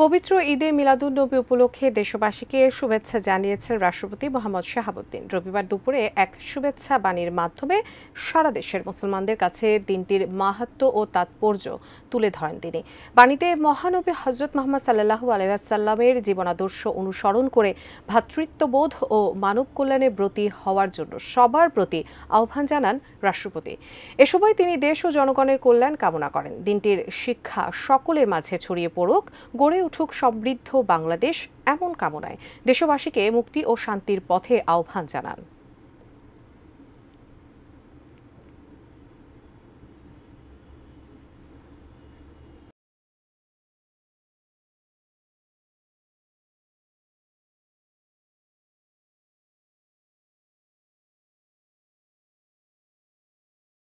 পবিত্র ঈদে মিলাদুল নবী উপলক্ষে দেশবাসীকে শুভেচ্ছা জানিয়েছেন রাষ্ট্রপতি মোহাম্মদ শাহাবুদ্দিন রবিবার দুপুরে এক শুভেচ্ছা বাণীর মাধ্যমে সারা দেশের মুসলমানদের কাছে দিনটির মাহাত্ম ও তাৎপর্য তুলে ধরেন তিনি বাণীতে মহানবী হজরত মোহাম্মদ সাল্লাহু আলাইসাল্লামের জীবনাদর্শ অনুসরণ করে ভ্রাতৃত্ববোধ ও মানব কল্যাণে ব্রতী হওয়ার জন্য সবার প্রতি আহ্বান জানান রাষ্ট্রপতি এ সময় তিনি দেশ ও জনগণের কল্যাণ কামনা করেন দিনটির শিক্ষা সকলের মাঝে ছড়িয়ে পড়ুক গড়ে উঠুক সমৃদ্ধ বাংলাদেশ এমন কামনায় দেশবাসীকে মুক্তি ও শান্তির পথে আহ্বান জানান